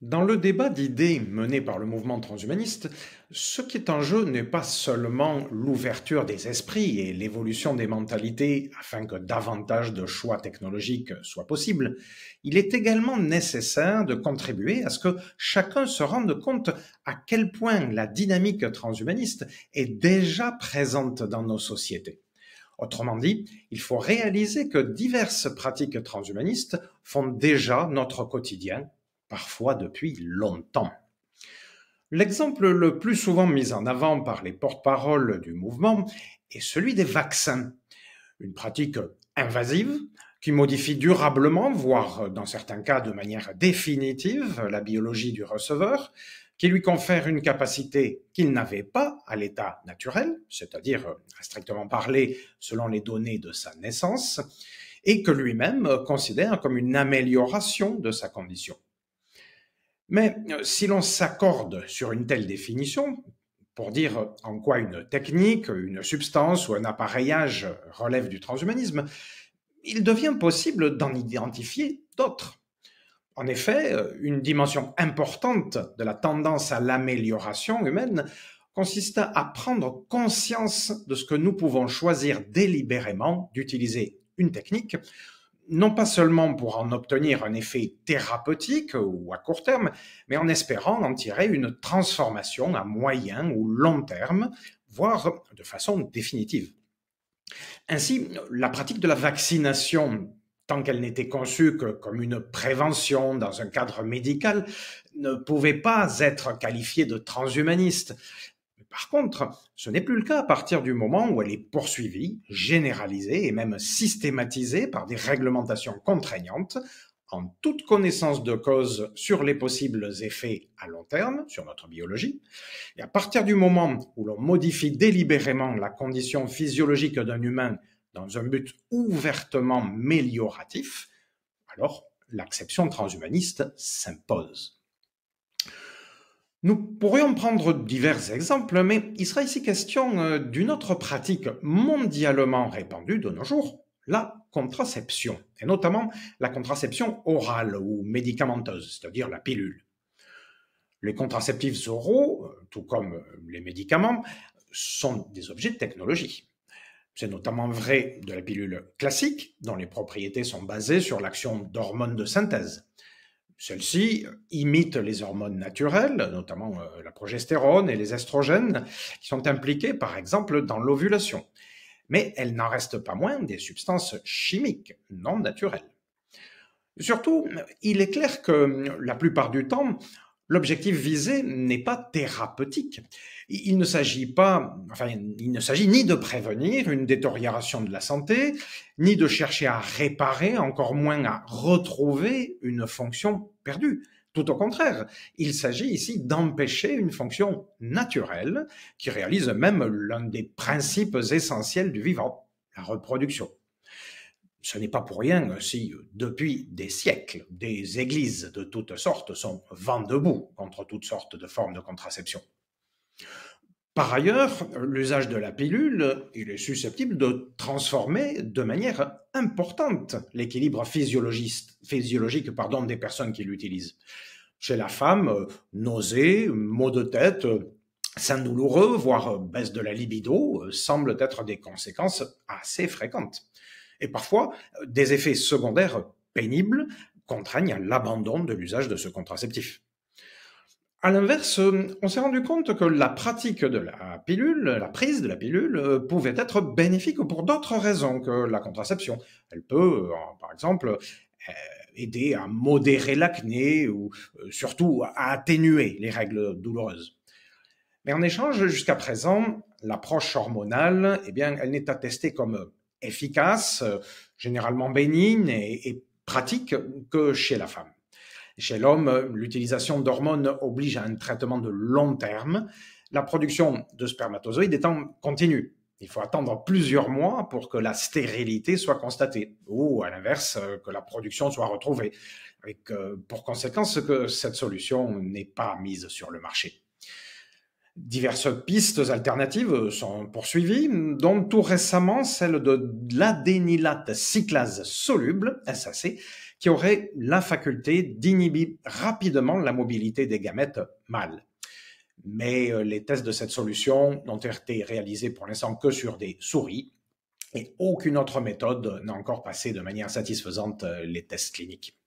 Dans le débat d'idées mené par le mouvement transhumaniste, ce qui est en jeu n'est pas seulement l'ouverture des esprits et l'évolution des mentalités afin que davantage de choix technologiques soient possibles, il est également nécessaire de contribuer à ce que chacun se rende compte à quel point la dynamique transhumaniste est déjà présente dans nos sociétés. Autrement dit, il faut réaliser que diverses pratiques transhumanistes font déjà notre quotidien parfois depuis longtemps. L'exemple le plus souvent mis en avant par les porte-paroles du mouvement est celui des vaccins, une pratique invasive qui modifie durablement, voire dans certains cas de manière définitive, la biologie du receveur, qui lui confère une capacité qu'il n'avait pas à l'état naturel, c'est-à-dire, strictement parlé, selon les données de sa naissance, et que lui-même considère comme une amélioration de sa condition. Mais euh, si l'on s'accorde sur une telle définition, pour dire en quoi une technique, une substance ou un appareillage relève du transhumanisme, il devient possible d'en identifier d'autres. En effet, euh, une dimension importante de la tendance à l'amélioration humaine consiste à prendre conscience de ce que nous pouvons choisir délibérément d'utiliser une technique non pas seulement pour en obtenir un effet thérapeutique ou à court terme, mais en espérant en tirer une transformation à moyen ou long terme, voire de façon définitive. Ainsi, la pratique de la vaccination, tant qu'elle n'était conçue que comme une prévention dans un cadre médical, ne pouvait pas être qualifiée de transhumaniste. Par contre, ce n'est plus le cas à partir du moment où elle est poursuivie, généralisée et même systématisée par des réglementations contraignantes, en toute connaissance de cause sur les possibles effets à long terme sur notre biologie. Et à partir du moment où l'on modifie délibérément la condition physiologique d'un humain dans un but ouvertement mélioratif, alors l'acception transhumaniste s'impose. Nous pourrions prendre divers exemples, mais il sera ici question euh, d'une autre pratique mondialement répandue de nos jours, la contraception, et notamment la contraception orale ou médicamenteuse, c'est-à-dire la pilule. Les contraceptifs oraux, euh, tout comme euh, les médicaments, sont des objets de technologie. C'est notamment vrai de la pilule classique, dont les propriétés sont basées sur l'action d'hormones de synthèse. Celles-ci imitent les hormones naturelles, notamment euh, la progestérone et les estrogènes, qui sont impliquées par exemple dans l'ovulation. Mais elles n'en restent pas moins des substances chimiques non naturelles. Surtout, il est clair que la plupart du temps, L'objectif visé n'est pas thérapeutique. Il ne s'agit pas, enfin, il ne s'agit ni de prévenir une détérioration de la santé, ni de chercher à réparer, encore moins à retrouver une fonction perdue. Tout au contraire, il s'agit ici d'empêcher une fonction naturelle qui réalise même l'un des principes essentiels du vivant, la reproduction ce n'est pas pour rien si depuis des siècles, des églises de toutes sortes sont vent debout contre toutes sortes de formes de contraception. Par ailleurs, l'usage de la pilule, il est susceptible de transformer de manière importante l'équilibre physiologique pardon, des personnes qui l'utilisent. Chez la femme, nausées, maux de tête, sein douloureux, voire baisse de la libido, semblent être des conséquences assez fréquentes et parfois euh, des effets secondaires pénibles contraignent à l'abandon de l'usage de ce contraceptif. À l'inverse, euh, on s'est rendu compte que la pratique de la pilule, la prise de la pilule, euh, pouvait être bénéfique pour d'autres raisons que la contraception. Elle peut, par exemple, aider à modérer l'acné ou surtout à atténuer les règles douloureuses. Mais en échange, jusqu'à présent, l'approche hormonale, eh bien, elle n'est attestée comme efficace, euh, généralement bénigne et, pratique que chez la femme. Chez l'homme, l'utilisation d'hormones oblige à un traitement de long terme, la production de spermatozoïdes étant continue. Il faut attendre plusieurs mois pour que la stérilité soit constatée, ou à l'inverse, que la production soit retrouvée, avec euh, pour conséquence que cette solution n'est pas mise sur le marché. Diverses pistes alternatives sont poursuivies, dont tout récemment celle de l'adénylate cyclase soluble, SAC, qui aurait la faculté d'inhiber rapidement la mobilité des gamètes mâles. Mais euh, les tests de cette solution n'ont été réalisés pour l'instant que sur des souris et aucune autre méthode n'a encore passé de manière satisfaisante euh, les tests cliniques.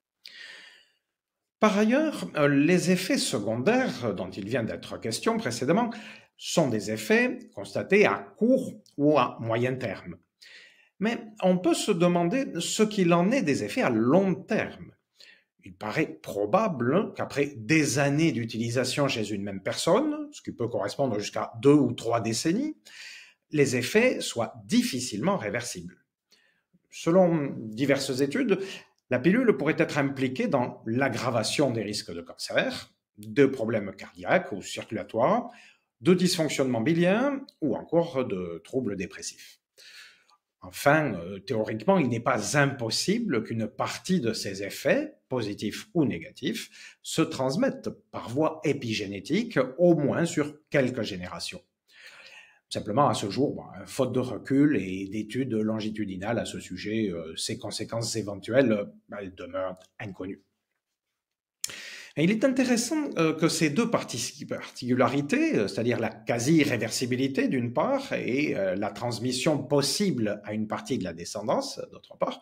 Par ailleurs, euh, les effets secondaires dont il vient d'être question précédemment sont des effets constatés à court ou à moyen terme. Mais on peut se demander ce qu'il en est des effets à long terme. Il paraît probable qu'après des années d'utilisation chez une même personne, ce qui peut correspondre jusqu'à deux ou trois décennies, les effets soient difficilement réversibles. Selon diverses études, la pilule pourrait être impliquée dans l'aggravation des risques de cancer, de problèmes cardiaques ou circulatoires, de dysfonctionnement bilien ou encore de troubles dépressifs. Enfin, euh, théoriquement, il n'est pas impossible qu'une partie de ces effets, positifs ou négatifs, se transmettent par voie épigénétique au moins sur quelques générations. Simplement, à ce jour, bah, faute de recul et d'études longitudinales à ce sujet, euh, ses conséquences éventuelles bah, demeurent inconnues. il est intéressant euh, que ces deux particularités, euh, c'est-à-dire la quasi-réversibilité d'une part et la transmission possible à une partie de la descendance d'autre part,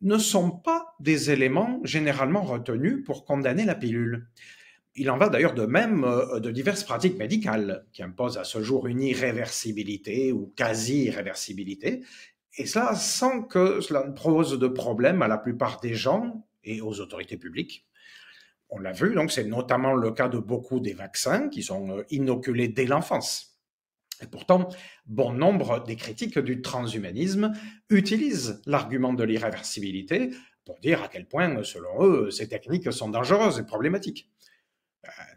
ne sont pas des éléments généralement retenus pour condamner la pilule. Il en va d'ailleurs de même euh, de diverses pratiques médicales qui imposent à ce jour une irréversibilité ou quasi-irréversibilité, et cela sans que cela ne pose de problème à la plupart des gens et aux autorités publiques. On l'a vu, donc c'est notamment le cas de beaucoup des vaccins qui sont euh, inoculés dès l'enfance. Et pourtant, bon nombre des critiques du transhumanisme utilisent l'argument de l'irréversibilité pour dire à quel point, selon eux, ces techniques sont dangereuses et problématiques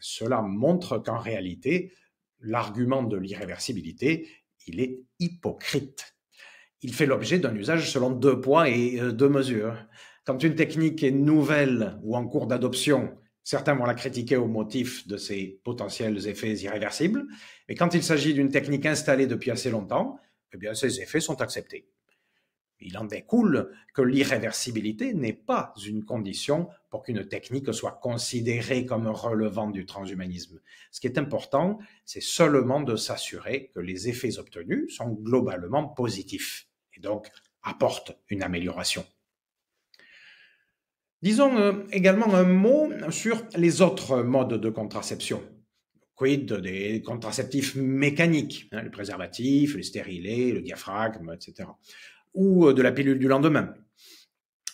cela montre qu'en réalité, l'argument de l'irréversibilité, il est hypocrite. Il fait l'objet d'un usage selon deux poids et euh, deux mesures. Quand une technique est nouvelle ou en cours d'adoption, certains vont la critiquer au motif de ses potentiels effets irréversibles, mais quand il s'agit d'une technique installée depuis assez longtemps, eh bien, ces effets sont acceptés. Il en découle que l'irréversibilité n'est pas une condition pour qu'une technique soit considérée comme relevant du transhumanisme. Ce qui est important, c'est seulement de s'assurer que les effets obtenus sont globalement positifs et donc apportent une amélioration. Disons euh, également un mot sur les autres modes de contraception. Quid des contraceptifs mécaniques, hein, le les préservatifs, les stérilés, le diaphragme, etc ou euh, de la pilule du lendemain.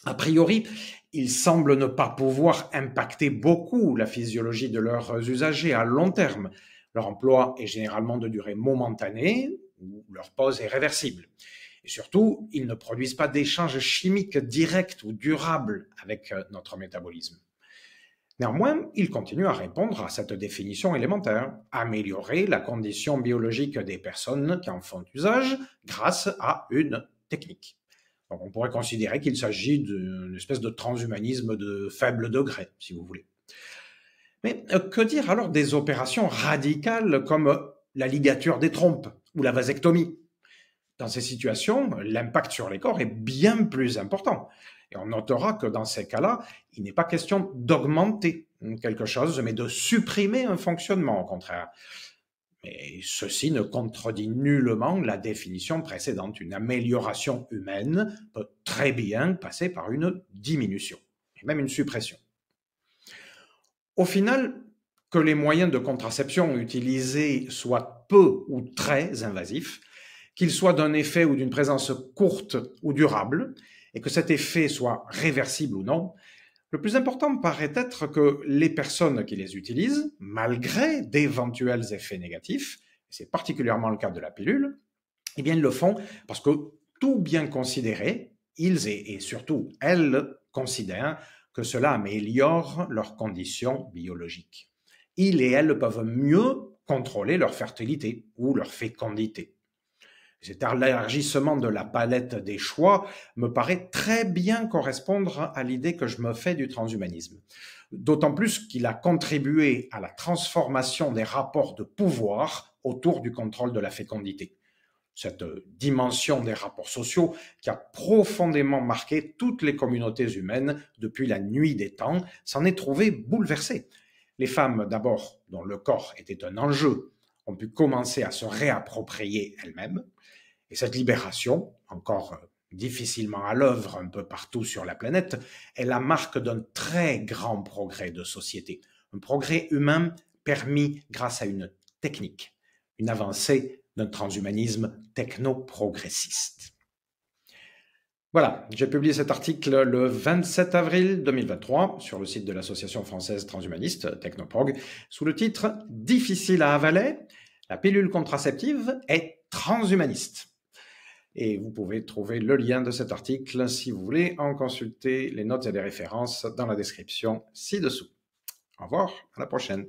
A priori, ils semblent ne pas pouvoir impacter beaucoup la physiologie de leurs usagers à long terme. Leur emploi est généralement de durée momentanée, ou leur pause est réversible. Et surtout, ils ne produisent pas d'échanges chimiques directs ou durables avec euh, notre métabolisme. Néanmoins, ils continuent à répondre à cette définition élémentaire, améliorer la condition biologique des personnes qui en font usage grâce à une technique. on pourrait considérer qu'il s'agit d'une espèce de transhumanisme de faible degré, si vous voulez. Mais euh, que dire alors des opérations radicales comme euh, la ligature des trompes ou la vasectomie Dans ces situations, l'impact sur les corps est bien plus important. Et on notera que dans ces cas-là, il n'est pas question d'augmenter quelque chose, mais de supprimer un fonctionnement, au contraire. Et ceci ne contredit nullement la définition précédente. Une amélioration humaine peut très bien passer par une diminution, et même une suppression. Au final, que les moyens de contraception utilisés soient peu ou très invasifs, qu'ils soient d'un effet ou d'une présence courte ou durable, et que cet effet soit réversible ou non, le plus important paraît être que les personnes qui les utilisent, malgré d'éventuels effets négatifs, c'est particulièrement le cas de la pilule, eh bien, le font parce que tout bien considéré, ils et surtout elles considèrent que cela améliore leurs conditions biologiques. Ils et elles peuvent mieux contrôler leur fertilité ou leur fécondité cet élargissement de la palette des choix me paraît très bien correspondre à l'idée que je me fais du transhumanisme. D'autant plus qu'il a contribué à la transformation des rapports de pouvoir autour du contrôle de la fécondité. Cette dimension des rapports sociaux qui a profondément marqué toutes les communautés humaines depuis la nuit des temps s'en est trouvée bouleversée. Les femmes, d'abord, dont le corps était un enjeu, ont pu commencer à se réapproprier elles-mêmes, et cette libération, encore euh, difficilement à l'œuvre un peu partout sur la planète, est la marque d'un très grand progrès de société, un progrès humain permis grâce à une technique, une avancée d'un transhumanisme techno-progressiste. Voilà, j'ai publié cet article le 27 avril 2023 sur le site de l'Association française transhumaniste Technoprog sous le titre Difficile à avaler, la pilule contraceptive est transhumaniste. Et vous pouvez trouver le lien de cet article si vous voulez en consulter les notes et les références dans la description ci-dessous. Au revoir, à la prochaine.